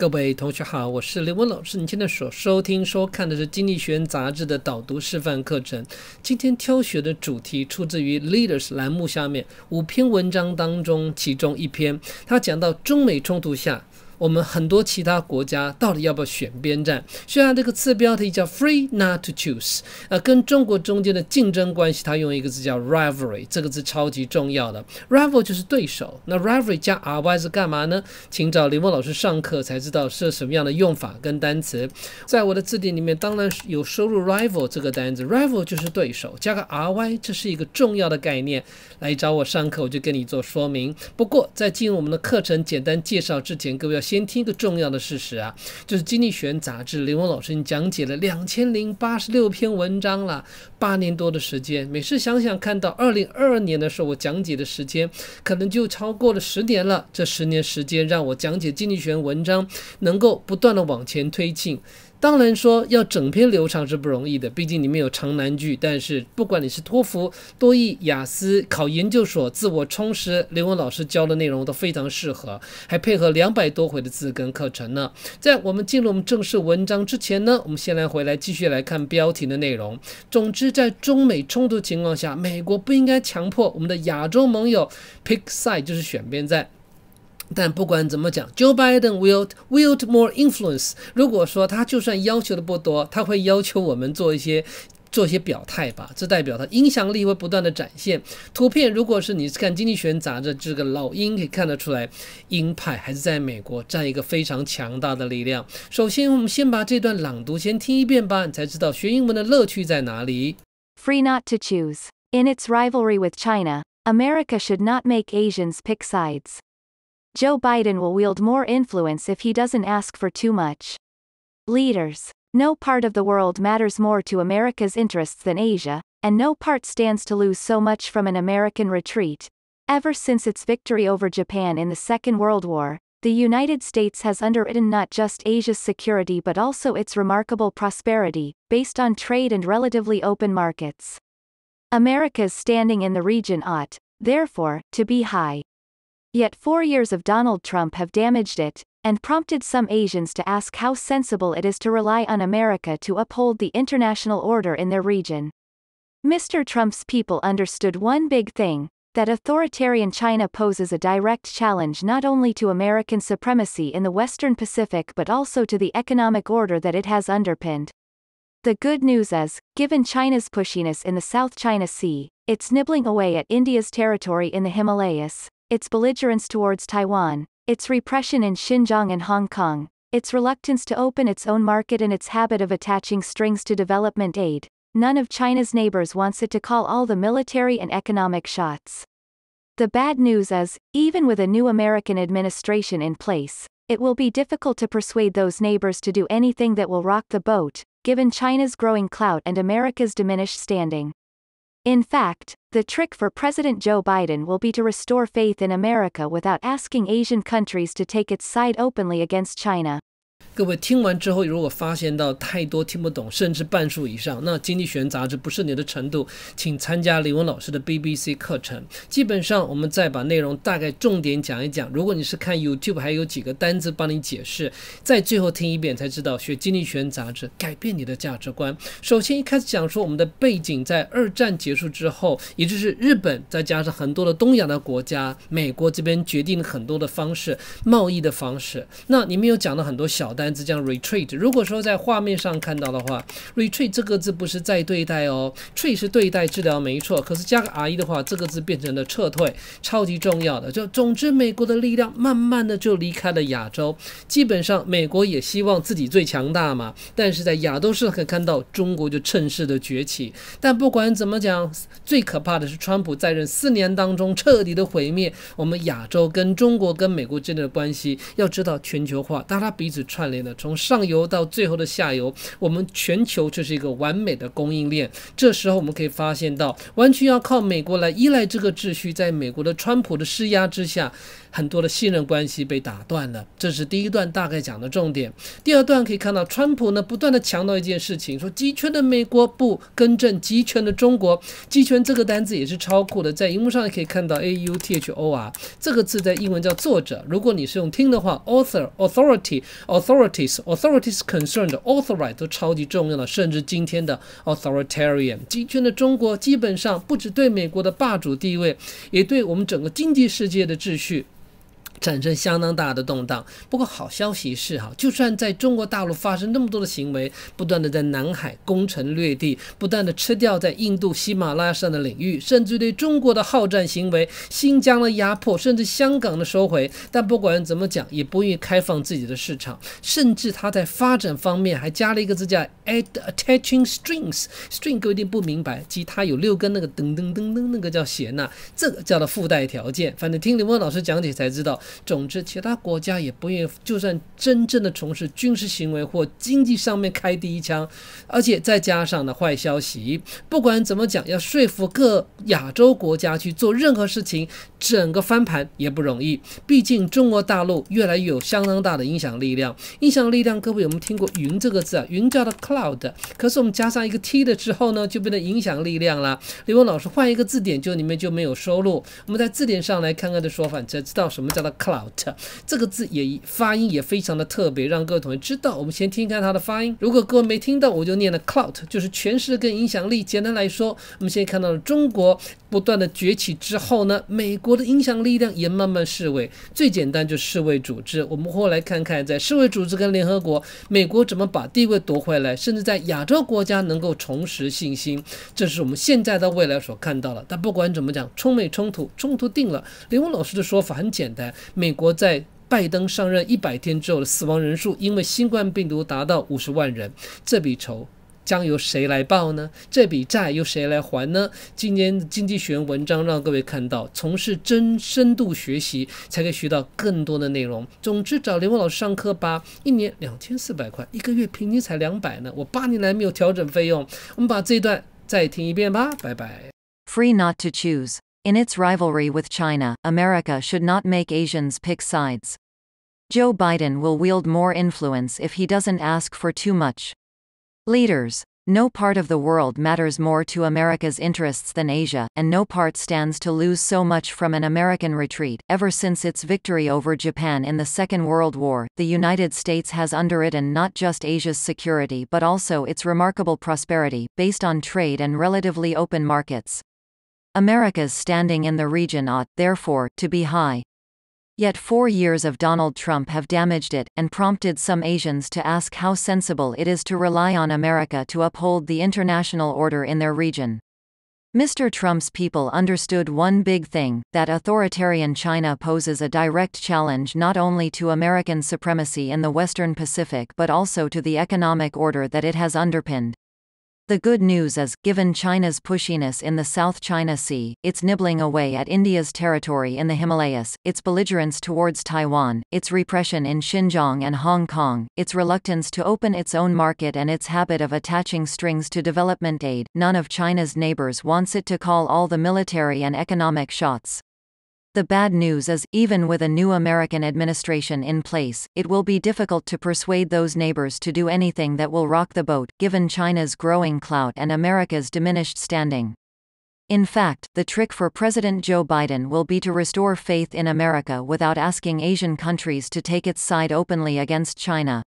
各位同学好，我是刘文老师。你现在所收听、收看的是《经济学人》杂志的导读示范课程。今天挑选的主题出自于 “Leaders” 栏目下面五篇文章当中其中一篇，他讲到中美冲突下。我们很多其他国家到底要不要选边站？虽然这个次标题叫 "Free not to choose"，呃，跟中国中间的竞争关系，它用一个字叫 "rivalry"，这个字超级重要的。"rival" 就是对手，那 "rivalry" 加 "ry" 是干嘛呢？请找林墨老师上课才知道是什么样的用法跟单词。在我的字典里面，当然是有收入 "rival" 这个单词，"rival" 就是对手，加个 "ry"，这是一个重要的概念。来找我上课，我就跟你做说明。不过在进入我们的课程简单介绍之前，各位要。先听一个重要的事实啊，就是《经济学人》杂志，林文老师你讲解了两千零八十六篇文章了，八年多的时间。每次想想看到二零二二年的时候，我讲解的时间可能就超过了十年了。这十年时间，让我讲解经济学文章能够不断的往前推进。当然说要整篇流畅是不容易的，毕竟里面有长难句。但是不管你是托福、多益、雅思，考研究所、自我充实，刘文老师教的内容都非常适合，还配合两百多回的字根课程呢。在我们进入我们正式文章之前呢，我们先来回来继续来看标题的内容。总之，在中美冲突情况下，美国不应该强迫我们的亚洲盟友 pick side，就是选边站。但不管怎么讲，Joe Biden will wield more influence。如果说他就算要求的不多，他会要求我们做一些。做些表态吧，这代表它影响力会不断的展现。图片如果是你看《经济学人》杂志，这个老鹰可以看得出来，鹰派还是在美国占一个非常强大的力量。首先，我们先把这段朗读先听一遍吧，你才知道学英文的乐趣在哪里。Free not to choose. In its rivalry with China, America should not make Asians pick sides. Joe Biden will wield more influence if he doesn't ask for too much. Leaders. No part of the world matters more to America's interests than Asia, and no part stands to lose so much from an American retreat. Ever since its victory over Japan in the Second World War, the United States has underwritten not just Asia's security but also its remarkable prosperity, based on trade and relatively open markets. America's standing in the region ought, therefore, to be high. Yet four years of Donald Trump have damaged it, and prompted some Asians to ask how sensible it is to rely on America to uphold the international order in their region. Mr. Trump's people understood one big thing that authoritarian China poses a direct challenge not only to American supremacy in the Western Pacific but also to the economic order that it has underpinned. The good news is, given China's pushiness in the South China Sea, it's nibbling away at India's territory in the Himalayas its belligerence towards Taiwan, its repression in Xinjiang and Hong Kong, its reluctance to open its own market and its habit of attaching strings to development aid, none of China's neighbors wants it to call all the military and economic shots. The bad news is, even with a new American administration in place, it will be difficult to persuade those neighbors to do anything that will rock the boat, given China's growing clout and America's diminished standing. In fact, the trick for President Joe Biden will be to restore faith in America without asking Asian countries to take its side openly against China. 各位听完之后，如果发现到太多听不懂，甚至半数以上，那《经济学杂志》不是你的程度，请参加李文老师的 BBC 课程。基本上，我们再把内容大概重点讲一讲。如果你是看 YouTube，还有几个单字帮你解释，再最后听一遍才知道。学《经济学杂志》改变你的价值观。首先，一开始讲说我们的背景，在二战结束之后，也就是日本再加上很多的东亚的国家，美国这边决定很多的方式，贸易的方式。那里面有讲到很多小的。男子将 retreat。如果说在画面上看到的话，retreat 这个字不是在对待哦，tre a t 是对待治疗没错，可是加个 r e 的话，这个字变成了撤退，超级重要的。就总之，美国的力量慢慢的就离开了亚洲。基本上，美国也希望自己最强大嘛，但是在亚洲是可以看到中国就趁势的崛起。但不管怎么讲，最可怕的是川普在任四年当中彻底的毁灭我们亚洲跟中国跟美国之间的关系。要知道全球化，大家彼此串。从上游到最后的下游，我们全球这是一个完美的供应链。这时候我们可以发现到，完全要靠美国来依赖这个秩序，在美国的川普的施压之下，很多的信任关系被打断了。这是第一段大概讲的重点。第二段可以看到，川普呢不断的强调一件事情，说集权的美国不更正集权的中国。集权这个单字也是超酷的，在荧幕上也可以看到 a u t h o r 这个字在英文叫作者。如果你是用听的话，author，authority，author。Authorities, authorities concerned, authorize 都超级重要的，甚至今天的 authoritarian 集权的中国，基本上不只对美国的霸主地位，也对我们整个经济世界的秩序。产生相当大的动荡。不过好消息是，哈，就算在中国大陆发生那么多的行为，不断的在南海攻城略地，不断的吃掉在印度喜马拉雅山的领域，甚至对中国的好战行为、新疆的压迫，甚至香港的收回，但不管怎么讲，也不愿意开放自己的市场，甚至他在发展方面还加了一个字叫 add attaching strings string 位一定不明白，即它有六根那个噔噔噔噔那个叫弦呐，这个叫做附带条件。反正听李默老师讲解才知道。总之，其他国家也不愿意，就算真正的从事军事行为或经济上面开第一枪，而且再加上呢坏消息。不管怎么讲，要说服各亚洲国家去做任何事情，整个翻盘也不容易。毕竟中国大陆越来越有相当大的影响力量。影响力量，各位有没有听过“云”这个字啊？云叫的 cloud，可是我们加上一个 “t” 的之后呢，就变成影响力量了。李文老师换一个字典，就里面就没有收录。我们在字典上来看看的说法，才知道什么叫做。Cloud 这个字也发音也非常的特别，让各位同学知道。我们先听一看它的发音。如果各位没听到，我就念了 Cloud，就是权势跟影响力。简单来说，我们现在看到了中国不断的崛起之后呢，美国的影响力量也慢慢式微。最简单就是世卫组织。我们后来看看，在世卫组织跟联合国，美国怎么把地位夺回来，甚至在亚洲国家能够重拾信心。这是我们现在的未来所看到了。但不管怎么讲，中美冲突冲突定了。林文老师的说法很简单。美国在拜登上任一百天之后的死亡人数，因为新冠病毒达到五十万人，这笔仇将由谁来报呢？这笔债由谁来还呢？今年经济学文章让各位看到，从事真深度学习，才可以学到更多的内容。总之，找刘峰老师上课吧，一年两千四百块，一个月平均才两百呢。我八年来没有调整费用。我们把这一段再听一遍吧，拜拜。Free not to choose. In its rivalry with China, America should not make Asians pick sides. Joe Biden will wield more influence if he doesn't ask for too much. Leaders. No part of the world matters more to America's interests than Asia, and no part stands to lose so much from an American retreat. Ever since its victory over Japan in the Second World War, the United States has underwritten not just Asia's security but also its remarkable prosperity, based on trade and relatively open markets. America's standing in the region ought, therefore, to be high. Yet four years of Donald Trump have damaged it, and prompted some Asians to ask how sensible it is to rely on America to uphold the international order in their region. Mr. Trump's people understood one big thing that authoritarian China poses a direct challenge not only to American supremacy in the Western Pacific but also to the economic order that it has underpinned. The good news is, given China's pushiness in the South China Sea, its nibbling away at India's territory in the Himalayas, its belligerence towards Taiwan, its repression in Xinjiang and Hong Kong, its reluctance to open its own market and its habit of attaching strings to development aid, none of China's neighbors wants it to call all the military and economic shots. The bad news is, even with a new American administration in place, it will be difficult to persuade those neighbors to do anything that will rock the boat, given China's growing clout and America's diminished standing. In fact, the trick for President Joe Biden will be to restore faith in America without asking Asian countries to take its side openly against China.